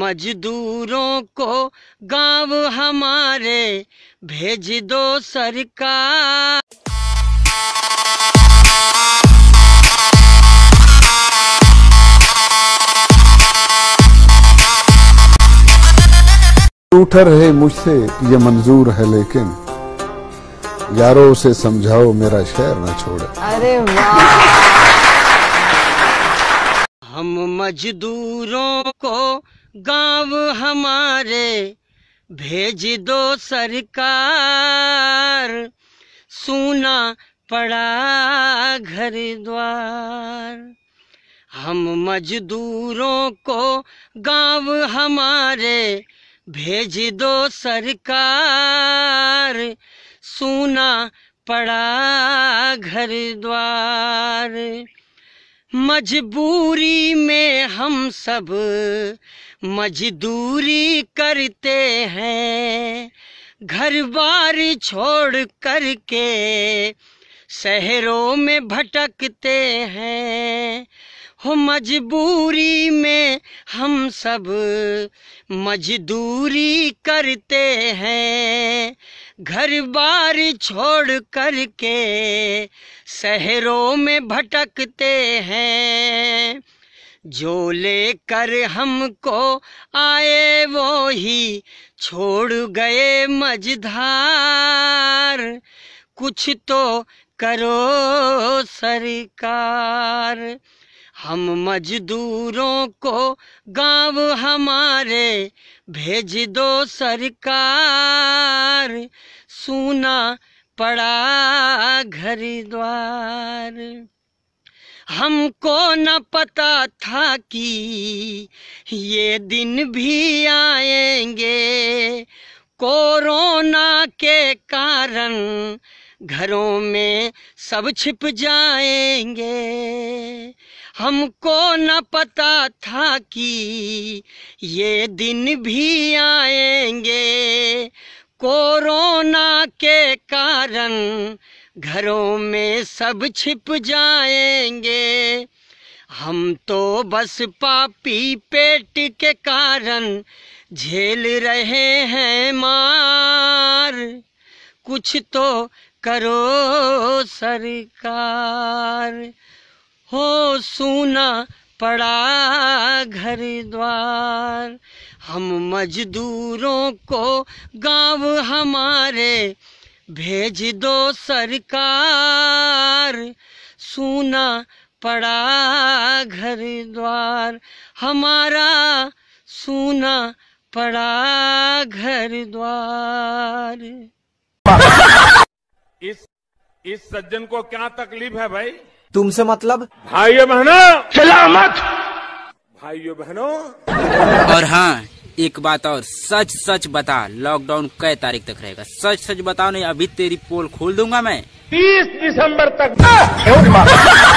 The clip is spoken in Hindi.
मजदूरों को गांव हमारे भेज दो सरकार रूठ रहे मुझसे ये मंजूर है लेकिन यारों से समझाओ मेरा शहर न छोड़े अरे वाह हम मजदूरों को गांव हमारे भेज दो सरकार सुना पड़ा घर द्वार हम मजदूरों को गांव हमारे भेज दो सरकार सुना पड़ा घर द्वार मजबूरी में हम सब मजदूरी करते हैं घर बार छोड़ करके शहरों में भटकते हैं हो मजबूरी में हम सब मजदूरी करते हैं घर बार छोड़ करके शहरों में भटकते हैं जो लेकर हमको आए वो ही छोड़ गए मझधार कुछ तो करो सरकार हम मजदूरों को गांव हमारे भेज दो सरकार सुना पड़ा घर द्वार हमको न पता था कि ये दिन भी आएंगे कोरोना के कारण घरों में सब छिप जाएंगे हमको न पता था कि ये दिन भी आएंगे कोरोना के कारण घरों में सब छिप जाएंगे हम तो बस पापी पेट के कारण झेल रहे हैं मार कुछ तो करो सरकार हो सुना पड़ा घर द्वार हम मजदूरों को गांव हमारे भेज दो सरकार सुना पड़ा घर द्वार हमारा सुना पड़ा घर द्वार इस इस सज्जन को क्या तकलीफ है भाई तुमसे मतलब भाइयों बहनों सलामत भाइयों बहनों और हाँ एक बात और सच सच बता लॉकडाउन कई तारीख तक रहेगा सच सच बताओ नहीं अभी तेरी पोल खोल दूंगा मैं तीस दिसंबर तक